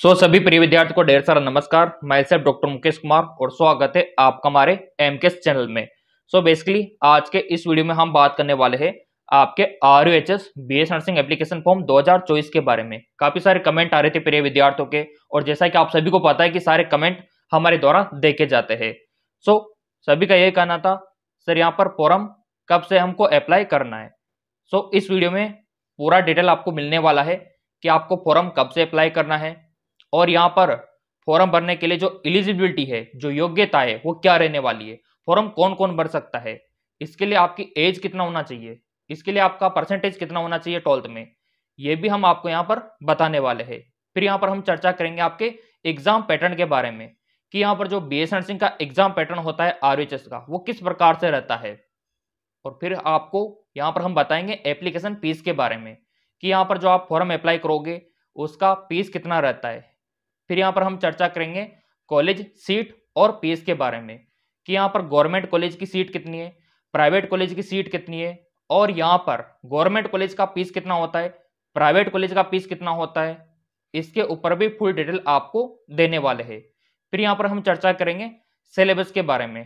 सो so, सभी प्रिय विद्यार्थियों को ढेर सारा नमस्कार मैं सर डॉक्टर मुकेश कुमार और स्वागत है आपका हमारे एम के चैनल में सो so, बेसिकली आज के इस वीडियो में हम बात करने वाले हैं आपके R U H S B S nursing application form 2024 के बारे में काफी सारे कमेंट आ रहे थे प्रिय विद्यार्थियों के और जैसा कि आप सभी को पता है कि सारे कमेंट हमारे द्वारा देखे जाते हैं सो so, सभी का यही कहना था सर यहाँ पर फॉरम कब से हमको अप्लाई करना है सो so, इस वीडियो में पूरा डिटेल आपको मिलने वाला है कि आपको फॉरम कब से अप्लाई करना है और यहाँ पर फॉर्म भरने के लिए जो एलिजिबिलिटी है जो योग्यता है वो क्या रहने वाली है फॉर्म कौन कौन भर सकता है इसके लिए आपकी एज कितना होना चाहिए इसके लिए आपका परसेंटेज कितना होना चाहिए ट्वेल्थ में ये भी हम आपको यहाँ पर बताने वाले हैं फिर यहाँ पर हम चर्चा करेंगे आपके एग्जाम पैटर्न के बारे में कि यहाँ पर जो बी एस नर्सिंग का एग्जाम पैटर्न होता है आर का वो किस प्रकार से रहता है और फिर आपको यहाँ पर हम बताएंगे एप्लीकेशन फीस के बारे में कि यहाँ पर जो आप फॉर्म अप्लाई करोगे उसका फीस कितना रहता है फिर यहाँ पर हम चर्चा करेंगे कॉलेज सीट और पीस के बारे में कि यहाँ पर गवर्नमेंट कॉलेज की सीट कितनी है प्राइवेट कॉलेज की सीट कितनी है और यहाँ पर गवर्नमेंट कॉलेज का पीस कितना होता है प्राइवेट कॉलेज का पीस कितना होता है इसके ऊपर भी फुल डिटेल आपको देने वाले हैं फिर यहाँ पर हम चर्चा करेंगे सिलेबस के बारे में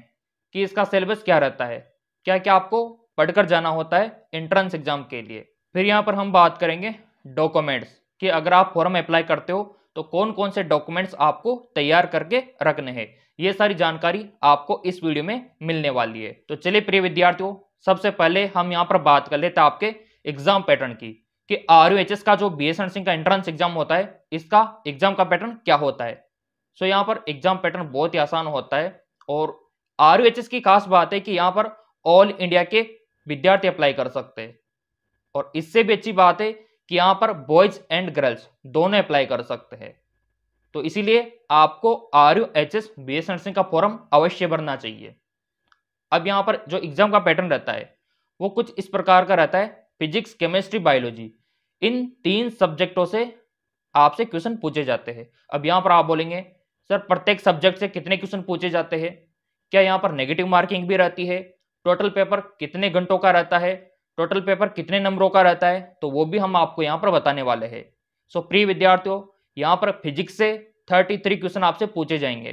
कि इसका सिलेबस क्या रहता है क्या क्या आपको पढ़कर जाना होता है एंट्रेंस एग्जाम के लिए फिर यहाँ पर हम बात करेंगे डॉक्यूमेंट्स कि अगर आप फॉर्म अप्लाई करते हो तो कौन कौन से डॉक्यूमेंट्स आपको तैयार करके रखने हैं ये सारी जानकारी आपको इस वीडियो में मिलने वाली है तो चलिए प्रिय विद्यार्थियों सबसे पहले हम यहाँ पर बात कर लेते हैं आपके एग्जाम पैटर्न की कि आर का जो बी एस सिंह का एंट्रेंस एग्जाम होता है इसका एग्जाम का पैटर्न क्या होता है सो so, यहाँ पर एग्जाम पैटर्न बहुत ही आसान होता है और आर की खास बात है कि यहाँ पर ऑल इंडिया के विद्यार्थी अप्लाई कर सकते हैं और इससे भी अच्छी बात है कि यहां पर बॉयज एंड गर्ल्स दोनों अप्लाई कर सकते हैं तो इसीलिए आपको R U H S B S nursing का फॉर्म अवश्य भरना चाहिए अब यहाँ पर जो एग्जाम का पैटर्न रहता है वो कुछ इस प्रकार का रहता है फिजिक्स केमिस्ट्री बायोलॉजी इन तीन सब्जेक्टों से आपसे क्वेश्चन पूछे जाते हैं अब यहाँ पर आप बोलेंगे सर प्रत्येक सब्जेक्ट से कितने क्वेश्चन पूछे जाते हैं क्या यहाँ पर नेगेटिव मार्किंग भी रहती है टोटल पेपर कितने घंटों का रहता है टोटल पेपर कितने नंबरों का रहता है तो वो भी हम आपको यहाँ पर बताने वाले हैं सो प्रिय विद्यार्थियों यहाँ पर फिजिक्स से 33 क्वेश्चन आपसे पूछे जाएंगे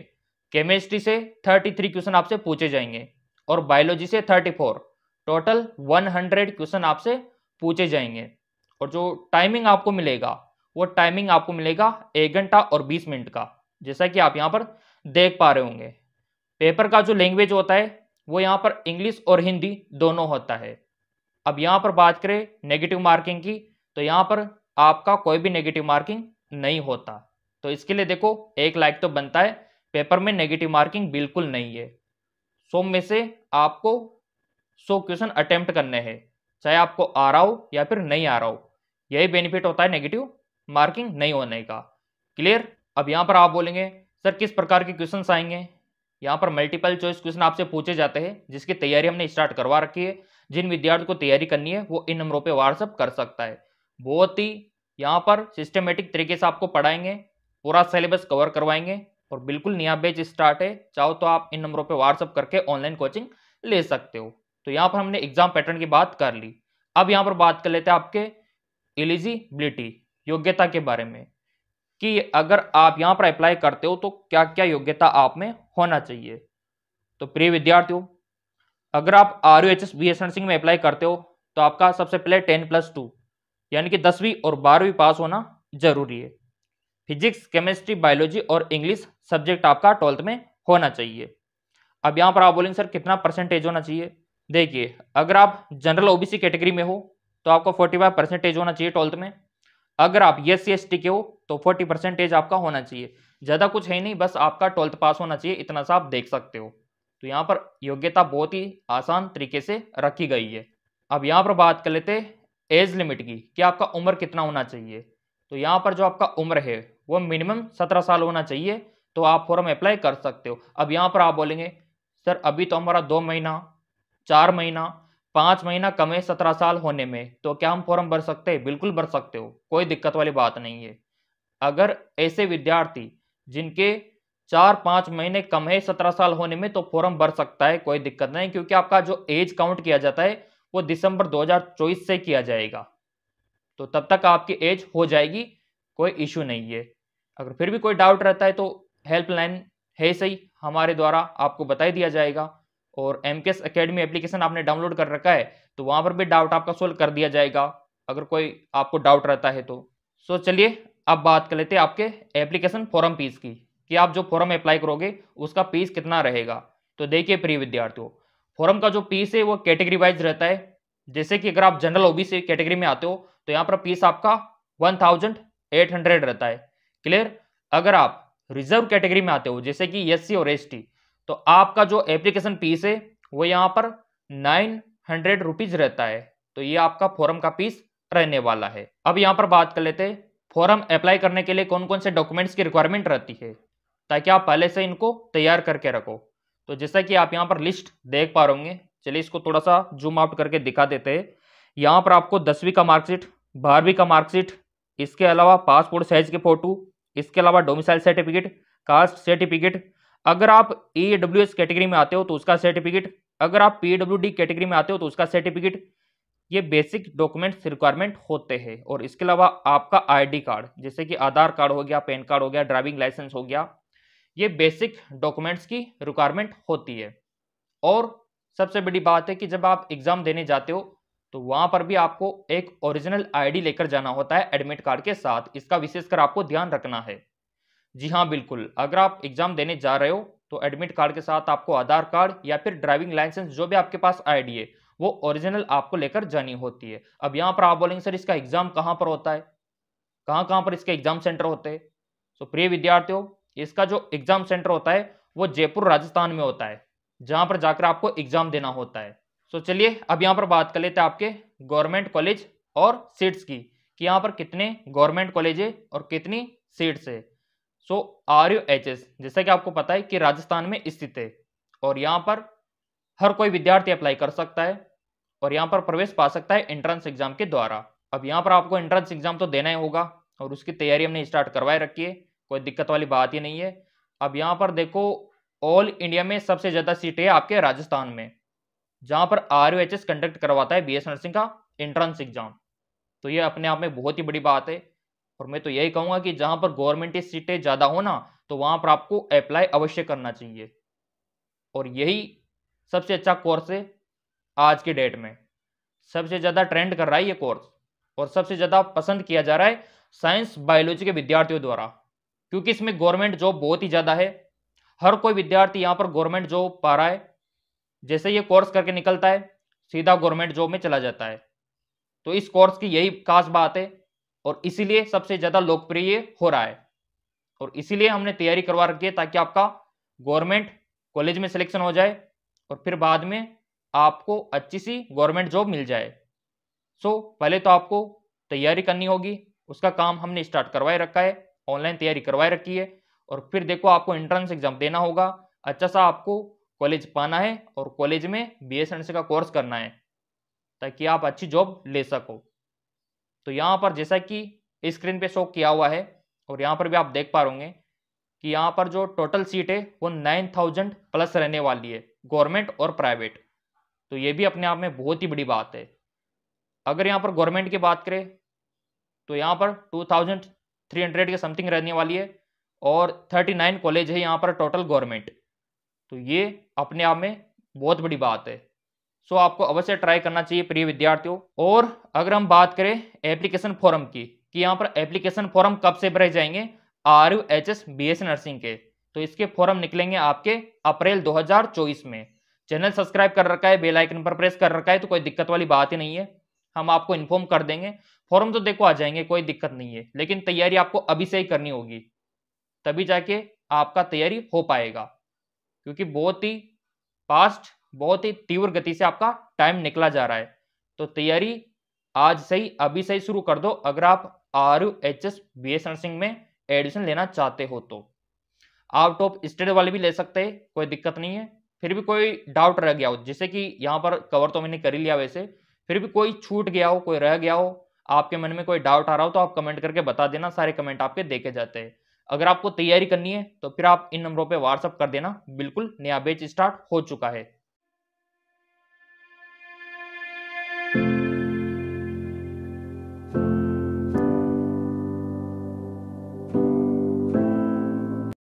केमिस्ट्री से 33 क्वेश्चन आपसे पूछे जाएंगे और बायोलॉजी से 34 टोटल 100 क्वेश्चन आपसे पूछे जाएंगे और जो टाइमिंग आपको मिलेगा वो टाइमिंग आपको मिलेगा एक घंटा और बीस मिनट का जैसा कि आप यहाँ पर देख पा रहे होंगे पेपर का जो लैंग्वेज होता है वो यहाँ पर इंग्लिश और हिंदी दोनों होता है अब यहाँ पर बात करें नेगेटिव मार्किंग की तो यहाँ पर आपका कोई भी नेगेटिव मार्किंग नहीं होता तो इसके लिए देखो एक लाइक तो बनता है पेपर में नेगेटिव मार्किंग बिल्कुल नहीं है सो में से आपको सो क्वेश्चन अटेम्प्ट करने हैं चाहे आपको आ रहा हो या फिर नहीं आ रहा हो यही बेनिफिट होता है नेगेटिव मार्किंग नहीं होने का क्लियर अब यहाँ पर आप बोलेंगे सर किस प्रकार के क्वेश्चन आएंगे यहाँ पर मल्टीपल चॉइस क्वेश्चन आपसे पूछे जाते हैं जिसकी तैयारी हमने स्टार्ट करवा रखी है जिन विद्यार्थियों को तैयारी करनी है वो इन नंबरों पर व्हाट्सअप कर सकता है बहुत ही यहाँ पर सिस्टमेटिक तरीके से आपको पढ़ाएंगे पूरा सिलेबस कवर करवाएंगे और बिल्कुल नया बेच स्टार्ट है चाहो तो आप इन नंबरों पर व्हाट्सअप करके ऑनलाइन कोचिंग ले सकते हो तो यहाँ पर हमने एग्जाम पैटर्न की बात कर ली अब यहाँ पर बात कर लेते हैं आपके एलिजिबिलिटी योग्यता के बारे में कि अगर आप यहाँ पर अप्लाई करते हो तो क्या क्या योग्यता आप में होना चाहिए तो प्रिय विद्यार्थियों अगर आप R U H S B S nursing में अप्लाई करते हो तो आपका सबसे पहले टेन प्लस टू यानी कि दसवीं और बारहवीं पास होना जरूरी है फिजिक्स केमिस्ट्री बायोलॉजी और इंग्लिश सब्जेक्ट आपका ट्वेल्थ में होना चाहिए अब यहाँ पर आप बोलेंगे सर कितना परसेंटेज होना चाहिए देखिए अगर आप जनरल ओ कैटेगरी में हो तो आपको फोर्टी परसेंटेज होना चाहिए ट्वेल्थ में अगर आप एस e सी के हो तो फोर्टी परसेंटेज आपका होना चाहिए ज़्यादा कुछ है नहीं बस आपका ट्वेल्थ पास होना चाहिए इतना सा आप देख सकते हो तो यहाँ पर योग्यता बहुत ही आसान तरीके से रखी गई है अब यहाँ पर बात कर लेते एज लिमिट की कि आपका उम्र कितना होना चाहिए तो यहाँ पर जो आपका उम्र है वो मिनिमम सत्रह साल होना चाहिए तो आप फॉर्म अप्लाई कर सकते हो अब यहाँ पर आप बोलेंगे सर अभी तो हमारा दो महीना चार महीना पाँच महीना कम है सत्रह साल होने में तो क्या हम फॉर्म भर सकते हैं बिल्कुल भर सकते हो कोई दिक्कत वाली बात नहीं है अगर ऐसे विद्यार्थी जिनके चार पांच महीने कम है सत्रह साल होने में तो फॉर्म भर सकता है कोई दिक्कत नहीं क्योंकि आपका जो एज काउंट किया जाता है वो दिसंबर 2024 से किया जाएगा तो तब तक आपकी एज हो जाएगी कोई इशू नहीं है अगर फिर भी कोई डाउट रहता है तो हेल्पलाइन है सही हमारे द्वारा आपको बताई दिया जाएगा और M K S academy application आपने डाउनलोड कर रखा है तो वहाँ पर भी डाउट आपका सोल्व कर दिया जाएगा अगर कोई आपको डाउट रहता है तो सो चलिए अब बात कर लेते हैं आपके एप्लीकेशन फॉरम फीस की कि आप जो फॉर्म अप्लाई करोगे उसका पीस कितना रहेगा तो देखिए प्रिय विद्यार्थियों फॉर्म का जो पीस है वो कैटेगरी वाइज रहता है जैसे कि अगर आप जनरल ओबीसी कैटेगरी में आते हो तो यहाँ पर पीस आपका वन थाउजेंड एट हंड्रेड रहता है क्लियर अगर आप रिजर्व कैटेगरी में आते हो जैसे कि एस और एस तो आपका जो एप्लीकेशन फीस है वो यहाँ पर नाइन हंड्रेड रुपीज रहता है तो ये आपका फॉरम का फीस रहने वाला है अब यहाँ पर बात कर लेते हैं फॉरम अप्लाई करने के लिए कौन कौन से डॉक्यूमेंट्स की रिक्वायरमेंट रहती है ताकि आप पहले से इनको तैयार करके रखो तो जैसा कि आप यहाँ पर लिस्ट देख पा रहे होंगे चलिए इसको थोड़ा सा जूम आउट करके दिखा देते हैं यहाँ पर आपको दसवीं का मार्कशीट बारहवीं का मार्कशीट इसके अलावा पासपोर्ट साइज के फोटो इसके अलावा डोमिसाइल सर्टिफिकेट कास्ट सर्टिफिकेट अगर आप ई डब्ल्यू एस कैटेगरी में आते हो तो उसका सर्टिफिकेट अगर आप पी डब्ल्यू डी कैटेगरी में आते हो तो उसका सर्टिफिकेट ये बेसिक डॉक्यूमेंट्स रिक्वायरमेंट होते हैं और इसके अलावा आपका आईडी कार्ड जैसे कि आधार कार्ड हो गया पैन कार्ड हो गया ड्राइविंग लाइसेंस हो गया ये बेसिक डॉक्यूमेंट्स की रिक्वायरमेंट होती है और सबसे बड़ी बात है कि जब आप एग्ज़ाम देने जाते हो तो वहाँ पर भी आपको एक ओरिजिनल आईडी लेकर जाना होता है एडमिट कार्ड के साथ इसका विशेषकर आपको ध्यान रखना है जी हाँ बिल्कुल अगर आप एग्ज़ाम देने जा रहे हो तो एडमिट कार्ड के साथ आपको आधार कार्ड या फिर ड्राइविंग लाइसेंस जो भी आपके पास आई है वो ओरिजिनल आपको लेकर जानी होती है अब यहाँ पर आप बोलेंगे सर इसका एग्ज़ाम कहाँ पर होता है कहाँ कहाँ पर इसके एग्ज़ाम सेंटर होते हैं तो प्रिय विद्यार्थियों इसका जो एग्जाम सेंटर होता है वो जयपुर राजस्थान में होता है जहां पर जाकर आपको एग्जाम देना होता है सो चलिए अब यहाँ पर बात कर लेते हैं आपके गवर्नमेंट कॉलेज और सीट्स की कि यहाँ पर कितने गवर्नमेंट कॉलेज है और कितनी सीट्स है so R U H S जैसा कि आपको पता है कि राजस्थान में स्थित है और यहाँ पर हर कोई विद्यार्थी अप्लाई कर सकता है और यहाँ पर प्रवेश पा सकता है एंट्रेंस एग्जाम के द्वारा अब यहाँ पर आपको एंट्रेंस एग्जाम तो देना ही होगा और उसकी तैयारी हमने स्टार्ट करवाए रखी है कोई दिक्कत वाली बात ही नहीं है अब यहाँ पर देखो ऑल इंडिया में सबसे ज़्यादा सीटें आपके राजस्थान में जहाँ पर आर कंडक्ट करवाता है बी नर्सिंग का एंट्रेंस एग्जाम तो ये अपने आप में बहुत ही बड़ी बात है और मैं तो यही कहूँगा कि जहाँ पर गवर्नमेंट की सीटें ज़्यादा हो ना तो वहाँ पर आपको अप्लाई अवश्य करना चाहिए और यही सबसे अच्छा कोर्स है आज के डेट में सबसे ज़्यादा ट्रेंड कर रहा है ये कोर्स और सबसे ज़्यादा पसंद किया जा रहा है साइंस बायोलॉजी के विद्यार्थियों द्वारा क्योंकि इसमें गवर्नमेंट जॉब बहुत ही ज़्यादा है हर कोई विद्यार्थी यहाँ पर गवर्नमेंट जॉब पा रहा है जैसे ये कोर्स करके निकलता है सीधा गवर्नमेंट जॉब में चला जाता है तो इस कोर्स की यही खास बात है और इसीलिए सबसे ज़्यादा लोकप्रिय हो रहा है और इसीलिए हमने तैयारी करवा रखी है ताकि आपका गवर्नमेंट कॉलेज में सिलेक्शन हो जाए और फिर बाद में आपको अच्छी सी गवर्नमेंट जॉब मिल जाए सो पहले तो आपको तैयारी करनी होगी उसका काम हमने स्टार्ट करवाए रखा है ऑनलाइन तैयारी करवाए रखी है और फिर देखो आपको एंट्रेंस एग्जाम देना होगा अच्छा सा आपको कॉलेज पाना है और कॉलेज में बी एस का कोर्स करना है ताकि आप अच्छी जॉब ले सको तो यहाँ पर जैसा कि स्क्रीन पे शो किया हुआ है और यहाँ पर भी आप देख पा रहे कि यहाँ पर जो टोटल सीट है वो नाइन थाउजेंड प्लस रहने वाली है गवर्नमेंट और प्राइवेट तो ये भी अपने आप में बहुत ही बड़ी बात है अगर यहाँ पर गवर्नमेंट की बात करें तो यहाँ पर टू थाउजेंड थ्री हंड्रेड के समथिंग रहने वाली है और थर्टी नाइन कॉलेज है यहाँ पर टोटल गवर्नमेंट तो ये अपने आप में बहुत बड़ी बात है सो आपको अवश्य ट्राई करना चाहिए प्रिय विद्यार्थियों और अगर हम बात करें एप्लीकेशन फॉरम की कि यहाँ पर एप्लीकेशन फॉरम कब से भरे जाएंगे R U H S B S nursing के तो इसके फॉरम निकलेंगे आपके अप्रैल 2024 में चैनल सब्सक्राइब कर रखा है बेल आइकन पर प्रेस कर रखा है तो कोई दिक्कत वाली बात ही नहीं है हम आपको इन्फॉर्म कर देंगे फॉर्म तो देखो आ जाएंगे कोई दिक्कत नहीं है लेकिन तैयारी आपको अभी से ही करनी होगी तभी जाके आपका तैयारी हो पाएगा क्योंकि बहुत ही फास्ट बहुत ही तीव्र गति से आपका टाइम निकला जा रहा है तो तैयारी आज से ही अभी से ही शुरू कर दो अगर आप R U H S B S nursing में एडमिशन लेना चाहते हो तो आप टॉप स्टेट वाले भी ले सकते हैं कोई दिक्कत नहीं है फिर भी कोई डाउट रह गया हो जैसे कि यहाँ पर कवर तो मैंने कर ही लिया वैसे फिर भी कोई छूट गया हो कोई रह गया हो आपके मन में कोई डाउट आ रहा हो तो आप कमेंट करके बता देना सारे कमेंट आपके देखे जाते हैं अगर आपको तैयारी करनी है तो फिर आप इन नंबरों पे व्हाट्सअप कर देना बिल्कुल नया बेच स्टार्ट हो चुका है